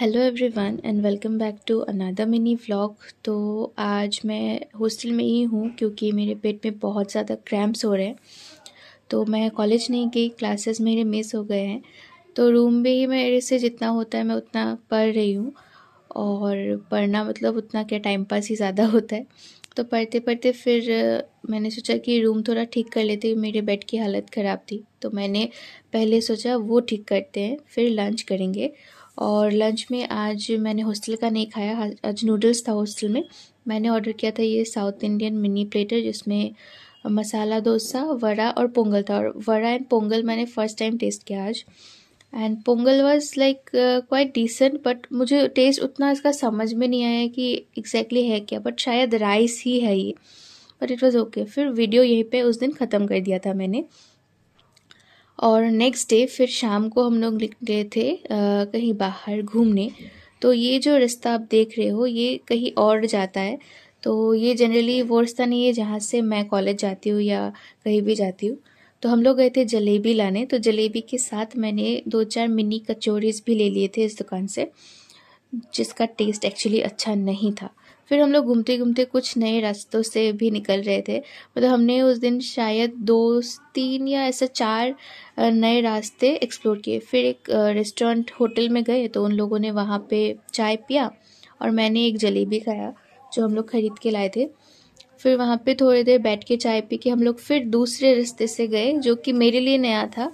hello everyone and welcome back to another mini vlog तो आज मैं हॉस्टल में ही हूँ क्योंकि मेरे पेट में बहुत ज़्यादा क्रैम्प्स हो रहे हैं तो मैं कॉलेज नहीं गई क्लासेस मेरे मिस हो गए हैं तो रूम में ही मेरे से जितना होता है मैं उतना पढ़ रही हूँ और पढ़ना मतलब उतना क्या टाइम पास ही ज़्यादा होता है तो पढ़ते पढ़ते फिर मैंने सोचा कि रूम थोड़ा ठीक कर लेते मेरे बेड की हालत ख़राब थी तो मैंने पहले सोचा वो ठीक करते हैं फिर लंच करेंगे और लंच में आज मैंने हॉस्टल का नहीं खाया आज नूडल्स था हॉस्टल में मैंने ऑर्डर किया था ये साउथ इंडियन मिनी प्लेटर जिसमें मसाला डोसा वड़ा और पोंगल था और वड़ा एंड पोंगल मैंने फ़र्स्ट टाइम टेस्ट किया आज and Pongal was like quite decent but मुझे टेस्ट उतना इसका समझ में नहीं आया कि एग्जैक्टली exactly है क्या बट शायद राइस ही है ये बट इट वॉज़ ओके फिर वीडियो यहीं पे उस दिन ख़त्म कर दिया था मैंने और नेक्स्ट डे फिर शाम को हम लोग गए थे आ, कहीं बाहर घूमने तो ये जो रास्ता आप देख रहे हो ये कहीं और जाता है तो ये जनरली वो रास्ता नहीं है जहाँ से मैं कॉलेज जाती हूँ या कहीं भी जाती हूँ तो हम लोग गए थे जलेबी लाने तो जलेबी के साथ मैंने दो चार मिनी कचौरीज भी ले लिए थे इस दुकान से जिसका टेस्ट एक्चुअली अच्छा नहीं था फिर हम लोग घूमते घूमते कुछ नए रास्तों से भी निकल रहे थे मतलब हमने उस दिन शायद दो तीन या ऐसा चार नए रास्ते एक्सप्लोर किए फिर एक रेस्टोरेंट होटल में गए तो उन लोगों ने वहाँ पे चाय पिया और मैंने एक जलेबी खाया जो हम लोग ख़रीद के लाए थे फिर वहाँ पे थोड़ी देर बैठ के चाय पी के हम लोग फिर दूसरे रास्ते से गए जो कि मेरे लिए नया था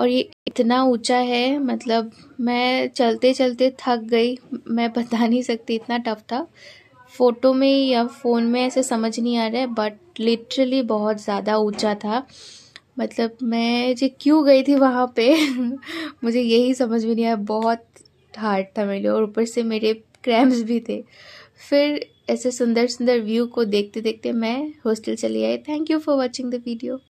और ये इतना ऊंचा है मतलब मैं चलते चलते थक गई मैं बता नहीं सकती इतना टफ था फ़ोटो में या फ़ोन में ऐसे समझ नहीं आ रहा है बट लिटरली बहुत ज़्यादा ऊंचा था मतलब मैं जो क्यों गई थी वहाँ पे मुझे यही समझ में नहीं आया बहुत हार्ड था मेरे लिए और ऊपर से मेरे क्रैम्स भी थे फिर ऐसे सुंदर सुंदर व्यू को देखते देखते मैं हॉस्टल चली आई thank you for watching the video